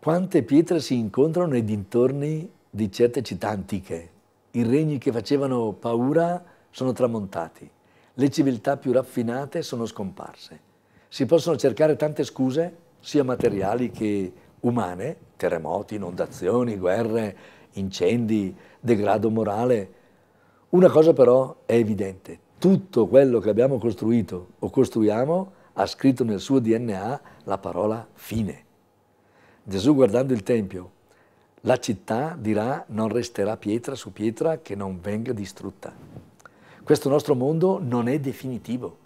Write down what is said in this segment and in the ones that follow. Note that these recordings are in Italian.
Quante pietre si incontrano nei dintorni di certe città antiche? I regni che facevano paura sono tramontati, le civiltà più raffinate sono scomparse. Si possono cercare tante scuse, sia materiali che umane, terremoti, inondazioni, guerre, incendi, degrado morale. Una cosa però è evidente, tutto quello che abbiamo costruito o costruiamo ha scritto nel suo DNA la parola fine. Gesù guardando il Tempio, la città dirà non resterà pietra su pietra che non venga distrutta. Questo nostro mondo non è definitivo.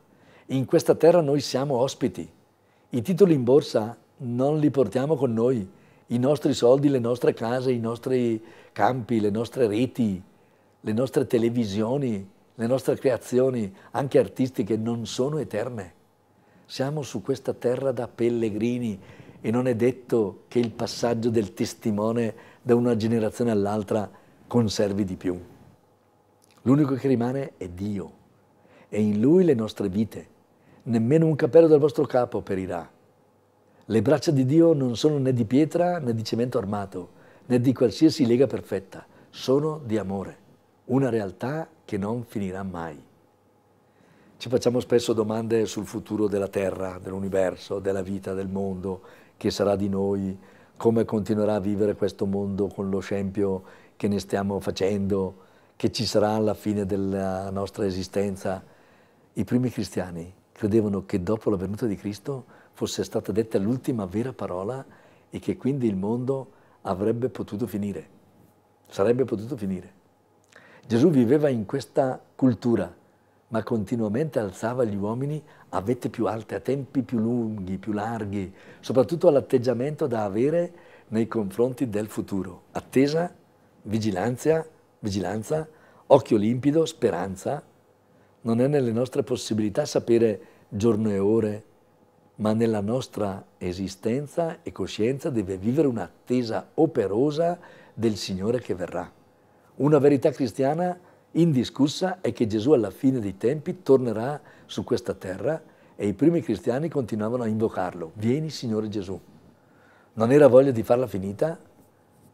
In questa terra noi siamo ospiti. I titoli in borsa non li portiamo con noi. I nostri soldi, le nostre case, i nostri campi, le nostre reti, le nostre televisioni, le nostre creazioni, anche artistiche, non sono eterne. Siamo su questa terra da pellegrini e non è detto che il passaggio del testimone da una generazione all'altra conservi di più. L'unico che rimane è Dio e in Lui le nostre vite. Nemmeno un capello del vostro capo perirà. Le braccia di Dio non sono né di pietra né di cemento armato, né di qualsiasi lega perfetta, sono di amore, una realtà che non finirà mai. Ci facciamo spesso domande sul futuro della Terra, dell'universo, della vita, del mondo, che sarà di noi, come continuerà a vivere questo mondo con lo scempio che ne stiamo facendo, che ci sarà alla fine della nostra esistenza. I primi cristiani credevano che dopo la venuta di Cristo fosse stata detta l'ultima vera parola e che quindi il mondo avrebbe potuto finire, sarebbe potuto finire. Gesù viveva in questa cultura ma continuamente alzava gli uomini a vette più alte, a tempi più lunghi, più larghi, soprattutto all'atteggiamento da avere nei confronti del futuro. Attesa, vigilanza, vigilanza, occhio limpido, speranza. Non è nelle nostre possibilità sapere giorno e ore, ma nella nostra esistenza e coscienza deve vivere un'attesa operosa del Signore che verrà. Una verità cristiana indiscussa è che Gesù alla fine dei tempi tornerà su questa terra e i primi cristiani continuavano a invocarlo, vieni Signore Gesù. Non era voglia di farla finita,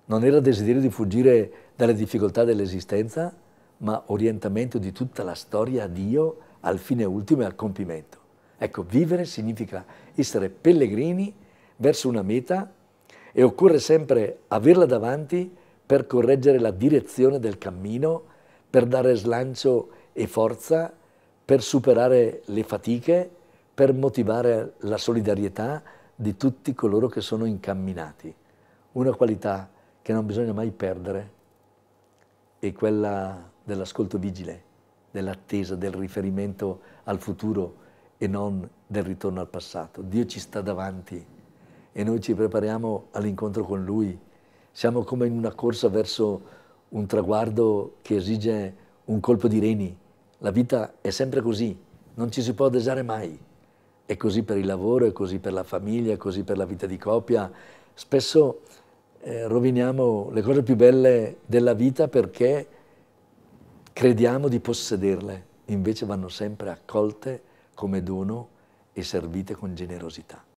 non era desiderio di fuggire dalle difficoltà dell'esistenza, ma orientamento di tutta la storia a Dio al fine ultimo e al compimento. Ecco, vivere significa essere pellegrini verso una meta e occorre sempre averla davanti per correggere la direzione del cammino per dare slancio e forza, per superare le fatiche, per motivare la solidarietà di tutti coloro che sono incamminati. Una qualità che non bisogna mai perdere è quella dell'ascolto vigile, dell'attesa, del riferimento al futuro e non del ritorno al passato. Dio ci sta davanti e noi ci prepariamo all'incontro con Lui. Siamo come in una corsa verso un traguardo che esige un colpo di reni. La vita è sempre così, non ci si può adesare mai. È così per il lavoro, è così per la famiglia, è così per la vita di coppia. Spesso eh, roviniamo le cose più belle della vita perché crediamo di possederle, invece vanno sempre accolte come dono e servite con generosità.